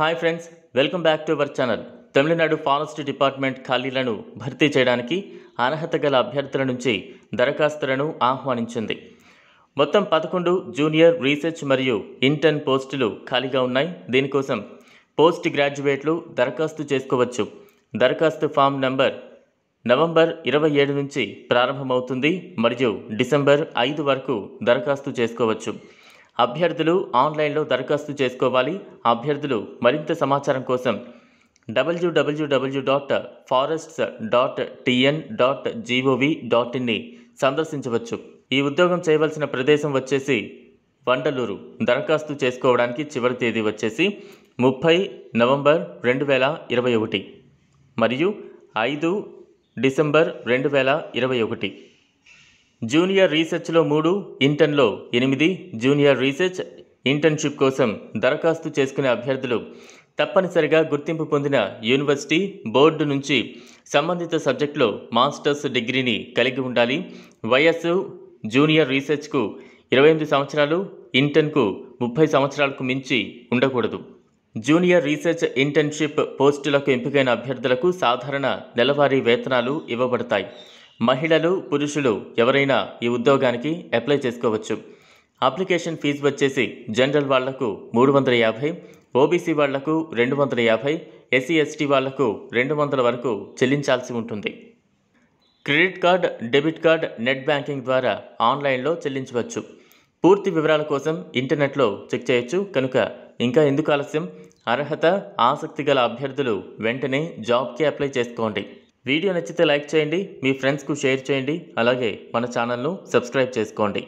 hi friends welcome back to our channel Tamil Nadu forest department ఖాళీలను భర్తీ చేయడానికి అర్హత గల అభ్యర్థుల నుంచి దరఖాస్తులను ఆహ్వానించింది మొత్తం పదకొండు జూనియర్ రీసెర్చ్ మరియు ఇంటర్న్ పోస్టులు ఖాళీగా ఉన్నాయి దీనికోసం పోస్ట్ గ్రాడ్యుయేట్లు దరఖాస్తు చేసుకోవచ్చు దరఖాస్తు ఫామ్ నంబర్ నవంబర్ ఇరవై ఏడు నుంచి ప్రారంభమవుతుంది మరియు డిసెంబర్ ఐదు వరకు దరఖాస్తు చేసుకోవచ్చు అభ్యర్థులు ఆన్లైన్లో దరఖాస్తు చేసుకోవాలి అభ్యర్థులు మరింత సమాచారం కోసం W dot forests dot T N dot G O V dot ఇన్ని సందర్శించవచ్చు ఈ ఉద్యోగం చేయవలసిన ప్రదేశం వచ్చేసి వండలూరు దరఖాస్తు చేసుకోవడానికి చివరి తేదీ వచ్చేసి ముప్పై నవంబర్ రెండు వేల ఇరవై ఒకటి మరియు ఐదు డిసెంబర్ రెండు వేల ఇరవై ఒకటి జూనియర్ రీసెర్చ్లో మూడు ఇంటర్న్లో ఎనిమిది జూనియర్ రీసెర్చ్ ఇంటర్న్షిప్ కోసం దరఖాస్తు చేసుకునే అభ్యర్థులు తప్పనిసరిగా గుర్తింపు పొందిన యూనివర్సిటీ బోర్డు నుంచి సంబంధిత సబ్జెక్టులో మాస్టర్స్ డిగ్రీని కలిగి ఉండాలి వయస్సు జూనియర్ రీసెర్చ్కు ఇరవై ఎనిమిది సంవత్సరాలు ఇంటర్న్కు ముప్పై సంవత్సరాలకు మించి ఉండకూడదు జూనియర్ రీసెర్చ్ ఇంటర్న్షిప్ పోస్టులకు ఎంపికైన అభ్యర్థులకు సాధారణ నెలవారీ వేతనాలు ఇవ్వబడతాయి మహిళలు పురుషులు ఎవరైనా ఈ ఉద్యోగానికి అప్లై చేసుకోవచ్చు అప్లికేషన్ ఫీజు వచ్చేసి జనరల్ వాళ్లకు మూడు వందల యాభై ఓబీసీ వాళ్లకు రెండు వందల యాభై ఎస్సీ ఎస్టీ వాళ్లకు రెండు వందల వరకు చెల్లించాల్సి ఉంటుంది credit card debit card net banking ద్వారా ఆన్లైన్లో చెల్లించవచ్చు పూర్తి వివరాల కోసం ఇంటర్నెట్లో చెక్ చేయొచ్చు కనుక ఇంకా ఎందుకు ఆలస్యం అర్హత ఆసక్తి గల అభ్యర్థులు వెంటనే జాబ్కి అప్లై చేసుకోండి వీడియో నచ్చితే లైక్ చేయండి మీ ఫ్రెండ్స్కు షేర్ చేయండి అలాగే మన ఛానల్ను సబ్స్క్రైబ్ చేసుకోండి